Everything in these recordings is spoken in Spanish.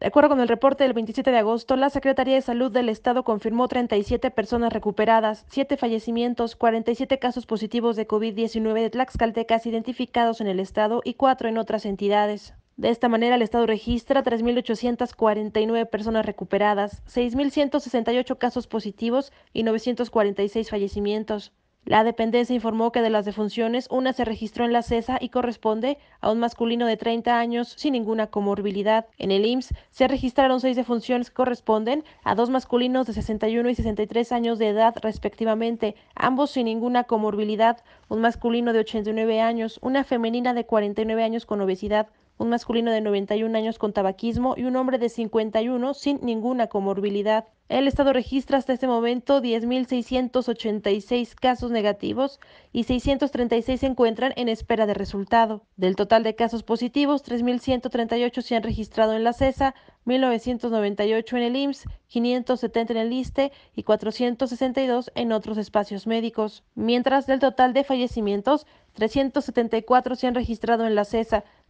De acuerdo con el reporte del 27 de agosto, la Secretaría de Salud del Estado confirmó 37 personas recuperadas, 7 fallecimientos, 47 casos positivos de COVID-19 de Tlaxcaltecas identificados en el Estado y 4 en otras entidades. De esta manera, el Estado registra 3.849 personas recuperadas, 6.168 casos positivos y 946 fallecimientos. La dependencia informó que de las defunciones, una se registró en la CESA y corresponde a un masculino de 30 años sin ninguna comorbilidad. En el IMSS se registraron seis defunciones que corresponden a dos masculinos de 61 y 63 años de edad respectivamente, ambos sin ninguna comorbilidad, un masculino de 89 años, una femenina de 49 años con obesidad, un masculino de 91 años con tabaquismo y un hombre de 51 sin ninguna comorbilidad. El Estado registra hasta este momento 10.686 casos negativos y 636 se encuentran en espera de resultado. Del total de casos positivos, 3.138 se han registrado en la CESA, 1.998 en el IMSS, 570 en el ISTE y 462 en otros espacios médicos. Mientras, del total de fallecimientos, 374 se han registrado en la CESA,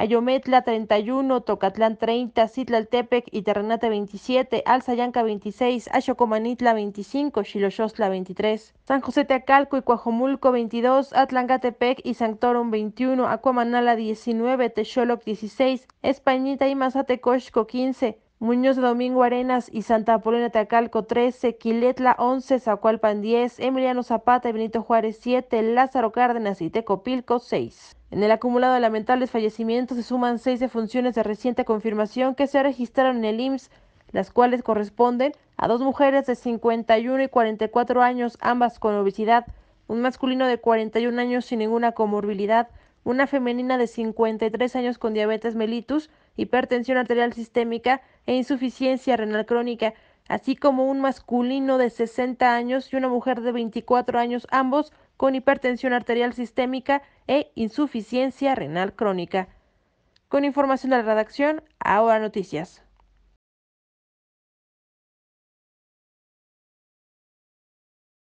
Ayometla 31, Tocatlán 30, Citlaltepec y Terrenate 27, Alzayanca 26, Ayocomanitla 25, Xiloyostla 23, San José Teacalco y Cuajomulco 22, Atlangatepec y Sanctorum 21, Acuamanala 19, Texoloc 16, Españita y Mazatecochco 15, Muñoz de Domingo Arenas y Santa Polina Teacalco 13, Quiletla 11, Zacualpan 10, Emiliano Zapata y Benito Juárez 7, Lázaro Cárdenas y Tecopilco 6. En el acumulado de lamentables fallecimientos se suman seis defunciones de reciente confirmación que se registraron en el IMSS, las cuales corresponden a dos mujeres de 51 y 44 años, ambas con obesidad, un masculino de 41 años sin ninguna comorbilidad, una femenina de 53 años con diabetes mellitus, hipertensión arterial sistémica e insuficiencia renal crónica, así como un masculino de 60 años y una mujer de 24 años, ambos con hipertensión arterial sistémica e insuficiencia renal crónica. Con información de la redacción, ahora noticias.